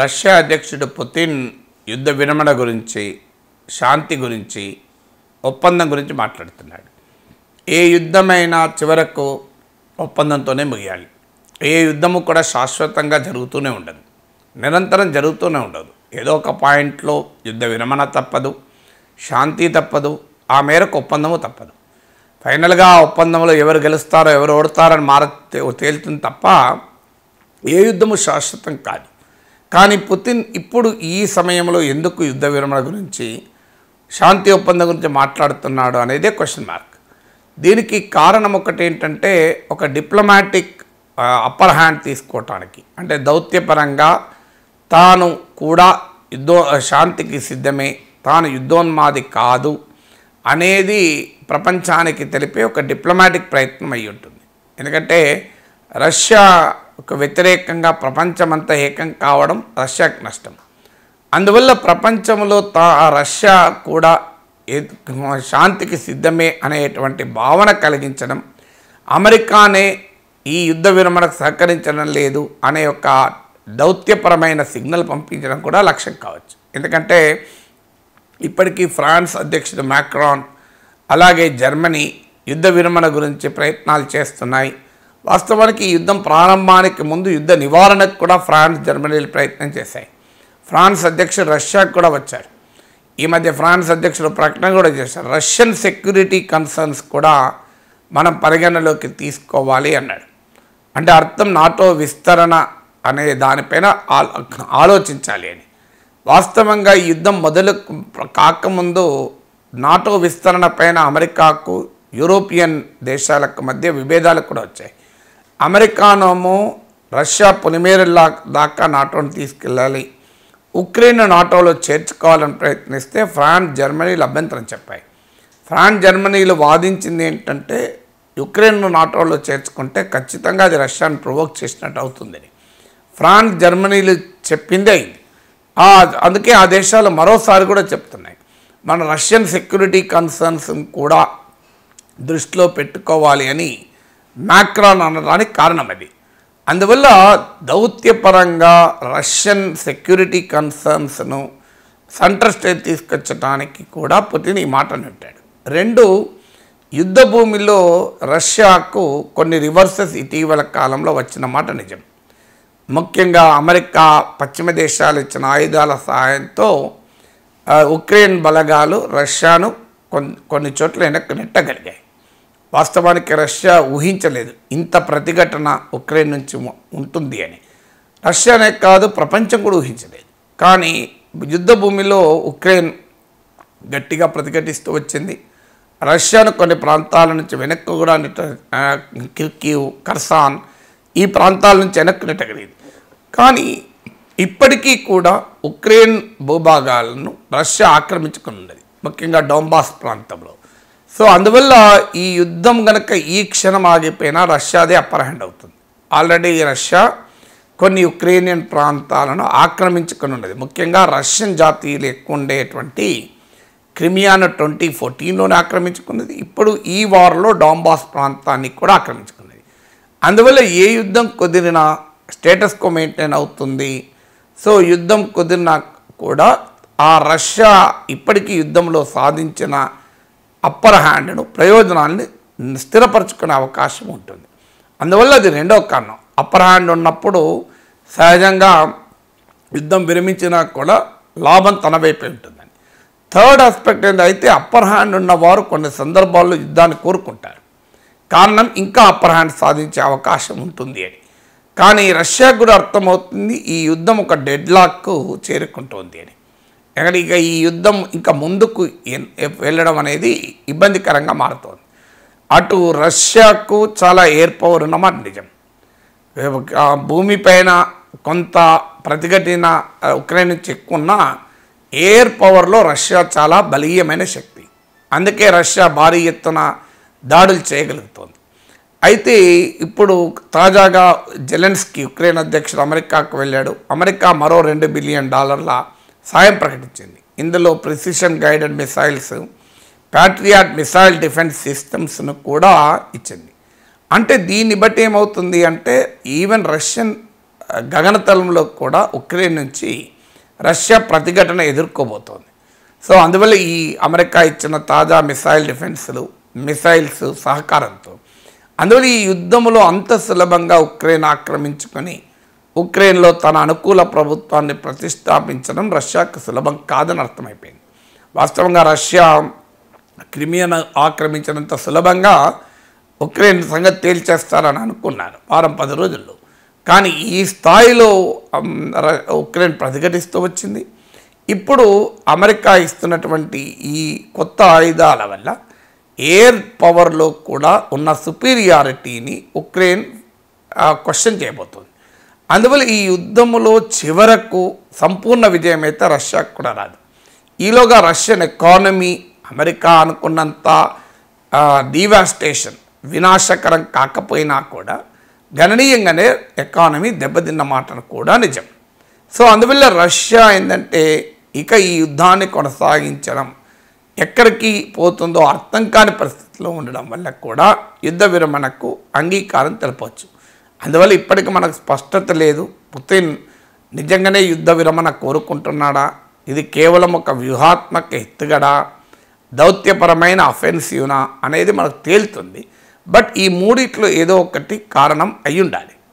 Russia అధ్యక్షుడు Putin యుద్ధ విరమణ గురించి శాంతి గురించి ఒప్పందం గురించి మాట్లాడుతున్నాడు ఏ యుద్ధమైనా చివరకు ఒప్పందంతోనే ముగియాలి ఏ యుద్ధము కూడా శాశ్వతంగా జరుగుతూనే ఉండదు నిరంతరం జరుగుతూనే ఉండదు ఏదో ఒక పాయింట్లో యుద్ధ విరమణ తప్పదు శాంతి తప్పదు ఆ మేరకు ఒప్పందము తప్పదు ఫైనల్గా ఒప్పందంలో ఎవరు గెలుస్తారో ఎవరు ఓడతారని మార తేలుతుంది తప్ప ఏ యుద్ధము శాశ్వతం కాదు కానీ పుతిన్ ఇప్పుడు ఈ సమయంలో ఎందుకు యుద్ధ విరమణ గురించి శాంతి ఒప్పందం గురించి మాట్లాడుతున్నాడు అనేదే క్వశ్చన్ మార్క్ దీనికి కారణం ఒకటి ఏంటంటే ఒక డిప్లొమాటిక్ అప్పర్ హ్యాండ్ తీసుకోవటానికి అంటే దౌత్యపరంగా తాను కూడా యుద్ధో శాంతికి సిద్ధమే తాను యుద్ధోన్మాది కాదు అనేది ప్రపంచానికి తెలిపే ఒక డిప్లొమాటిక్ ప్రయత్నం అయి ఉంటుంది ఎందుకంటే రష్యా ఒక వ్యతిరేకంగా ప్రపంచమంతా ఏకం కావడం రష్యాకు నష్టం అందువల్ల ప్రపంచంలో తా రష్యా కూడా శాంతికి సిద్ధమే అనేటువంటి భావన కలిగించడం అమెరికానే ఈ యుద్ధ విరమణకు సహకరించడం లేదు అనే ఒక దౌత్యపరమైన సిగ్నల్ పంపించడం కూడా లక్ష్యం కావచ్చు ఎందుకంటే ఇప్పటికీ ఫ్రాన్స్ అధ్యక్షుడు మ్యాక్రాన్ అలాగే జర్మనీ యుద్ధ విరమణ గురించి ప్రయత్నాలు చేస్తున్నాయి వాస్తవానికి ఈ యుద్ధం ప్రారంభానికి ముందు యుద్ధ నివారణకు కూడా ఫ్రాన్స్ జర్మనీలు ప్రయత్నం చేశాయి ఫ్రాన్స్ అధ్యక్షుడు రష్యాకు కూడా వచ్చారు ఈ మధ్య ఫ్రాన్స్ అధ్యక్షుడు ప్రకటన కూడా చేశారు రష్యన్ సెక్యూరిటీ కన్సర్న్స్ కూడా మనం పరిగణలోకి తీసుకోవాలి అన్నాడు అంటే అర్థం నాటో విస్తరణ అనే దానిపైన ఆలోచించాలి అని వాస్తవంగా ఈ యుద్ధం మొదలు కాకముందు నాటో విస్తరణ పైన అమెరికాకు యూరోపియన్ దేశాలకు మధ్య విభేదాలు కూడా వచ్చాయి అమెరికానోము రష్యా పొలిమేరల్లా దాకా నాటోను తీసుకెళ్ళాలి ఉక్రెయిన్ నాటోలో చేర్చుకోవాలని ప్రయత్నిస్తే ఫ్రాన్స్ జర్మనీలు అభ్యంతరం చెప్పాయి ఫ్రాన్స్ జర్మనీలు వాదించింది ఏంటంటే యుక్రెయిన్ను నాటోలో చేర్చుకుంటే ఖచ్చితంగా అది రష్యాను ప్రొవోక్ చేసినట్టు అవుతుందని ఫ్రాన్స్ జర్మనీలు చెప్పిందే అయింది అందుకే ఆ దేశాలు మరోసారి కూడా చెప్తున్నాయి మన రష్యన్ సెక్యూరిటీ కన్సర్న్స్ కూడా దృష్టిలో పెట్టుకోవాలి అని మ్యాక్రాన్ అనడానికి కారణం అది అందువల్ల దౌత్యపరంగా రష్యన్ సెక్యూరిటీ కన్సర్న్స్ను సెంటర్ స్టేట్ తీసుకొచ్చడానికి కూడా పుతిన్ ఈ మాట నింటాడు రెండు యుద్ధ భూమిలో రష్యాకు కొన్ని రివర్సెస్ ఇటీవల కాలంలో వచ్చిన మాట నిజం ముఖ్యంగా అమెరికా పశ్చిమ దేశాలు ఇచ్చిన ఆయుధాల సహాయంతో ఉక్రెయిన్ బలగాలు రష్యాను కొన్ని కొన్ని చోట్ల నెట్టగలిగాయి వాస్తవానికి రష్యా ఊహించలేదు ఇంత ప్రతిఘటన ఉక్రెయిన్ నుంచి ఉంటుంది అని రష్యానే కాదు ప్రపంచం కూడా ఊహించలేదు కానీ యుద్ధ భూమిలో ఉక్రెయిన్ గట్టిగా ప్రతిఘటిస్తూ వచ్చింది రష్యాను కొన్ని ప్రాంతాల నుంచి వెనక్కు కూడా కిర్కీవ్ కర్సాన్ ఈ ప్రాంతాల నుంచి వెనక్కు నెట్టగలిగింది కానీ ఇప్పటికీ కూడా ఉక్రెయిన్ భూభాగాలను రష్యా ఉన్నది ముఖ్యంగా డోంబాస్ ప్రాంతంలో సో అందువల్ల ఈ యుద్ధం కనుక ఈ క్షణం ఆగిపోయినా రష్యాదే అప్పర్ హ్యాండ్ అవుతుంది ఆల్రెడీ రష్యా కొన్ని యుక్రేనియన్ ప్రాంతాలను ఆక్రమించుకుని ఉండేది ముఖ్యంగా రష్యన్ జాతీయులు ఎక్కువ ఉండేటువంటి క్రిమియాను ట్వంటీ ఫోర్టీన్లోనే ఆక్రమించుకున్నది ఇప్పుడు ఈ వార్లో డాంబాస్ ప్రాంతాన్ని కూడా ఆక్రమించుకున్నది అందువల్ల ఏ యుద్ధం కుదిరినా కో మెయింటైన్ అవుతుంది సో యుద్ధం కుదిరినా కూడా ఆ రష్యా ఇప్పటికీ యుద్ధంలో సాధించిన అప్పర్ హ్యాండ్ను ప్రయోజనాన్ని స్థిరపరచుకునే అవకాశం ఉంటుంది అందువల్ల అది రెండో కారణం అప్పర్ హ్యాండ్ ఉన్నప్పుడు సహజంగా యుద్ధం విరమించినా కూడా లాభం తన వైపే ఉంటుందని థర్డ్ ఆస్పెక్ట్ ఏంటైతే అప్పర్ హ్యాండ్ ఉన్నవారు కొన్ని సందర్భాల్లో యుద్ధాన్ని కోరుకుంటారు కారణం ఇంకా అప్పర్ హ్యాండ్ సాధించే అవకాశం ఉంటుంది అని కానీ రష్యాకు కూడా అర్థమవుతుంది ఈ యుద్ధం ఒక డెడ్ లాక్ చేరుకుంటుంది అని ఇక ఈ యుద్ధం ఇంకా ముందుకు వెళ్ళడం అనేది ఇబ్బందికరంగా మారుతోంది అటు రష్యాకు చాలా ఎయిర్ పవర్ ఉన్నమాట నిజం భూమిపైన కొంత ప్రతిఘటన ఉక్రెయిన్ నుంచి ఎక్కువ ఉన్న ఎయిర్ పవర్లో రష్యా చాలా బలీయమైన శక్తి అందుకే రష్యా భారీ ఎత్తున దాడులు చేయగలుగుతోంది అయితే ఇప్పుడు తాజాగా జెలెన్స్కి ఉక్రెయిన్ అధ్యక్షుడు అమెరికాకు వెళ్ళాడు అమెరికా మరో రెండు బిలియన్ డాలర్ల సాయం ప్రకటించింది ఇందులో precision guided missiles Patriot missile defence సిస్టమ్స్ను కూడా ఇచ్చింది అంటే దీన్ని బట్టి ఏమవుతుంది అంటే ఈవెన్ రష్యన్ గగనతలంలో కూడా ఉక్రెయిన్ నుంచి రష్యా ప్రతిఘటన ఎదుర్కోబోతోంది సో అందువల్ల ఈ అమెరికా ఇచ్చిన తాజా మిసైల్ డిఫెన్స్లు మిసైల్స్ సహకారంతో అందువల్ల ఈ యుద్ధంలో అంత సులభంగా ఉక్రెయిన్ ఆక్రమించుకొని ఉక్రెయిన్లో తన అనుకూల ప్రభుత్వాన్ని ప్రతిష్టాపించడం రష్యాకు సులభం కాదని అర్థమైపోయింది వాస్తవంగా రష్యా క్రిమియను ఆక్రమించినంత సులభంగా ఉక్రెయిన్ సంగతి తేల్చేస్తారని అనుకున్నారు వారం పది రోజుల్లో కానీ ఈ స్థాయిలో ఉక్రెయిన్ ప్రతిఘటిస్తూ వచ్చింది ఇప్పుడు అమెరికా ఇస్తున్నటువంటి ఈ కొత్త ఆయుధాల వల్ల ఎయిర్ పవర్లో కూడా ఉన్న సుపీరియారిటీని ఉక్రెయిన్ క్వశ్చన్ చేయబోతుంది అందువల్ల ఈ యుద్ధములో చివరకు సంపూర్ణ విజయం అయితే రష్యాకు కూడా రాదు ఈలోగా రష్యన్ ఎకానమీ అమెరికా అనుకున్నంత డివాస్టేషన్ వినాశకరం కాకపోయినా కూడా గణనీయంగానే ఎకానమీ దెబ్బతిన్న మాటను కూడా నిజం సో అందువల్ల రష్యా ఏంటంటే ఇక ఈ యుద్ధాన్ని కొనసాగించడం ఎక్కడికి పోతుందో అర్థం కాని పరిస్థితిలో ఉండడం వల్ల కూడా యుద్ధ విరమణకు అంగీకారం తెలపవచ్చు అందువల్ల ఇప్పటికి మనకు స్పష్టత లేదు పుతిన్ నిజంగానే యుద్ధ విరమణ కోరుకుంటున్నాడా ఇది కేవలం ఒక వ్యూహాత్మక ఎత్తుగడా దౌత్యపరమైన అఫెన్సివ్నా అనేది మనకు తేలుతుంది బట్ ఈ మూడిట్లో ఏదో ఒకటి కారణం అయి ఉండాలి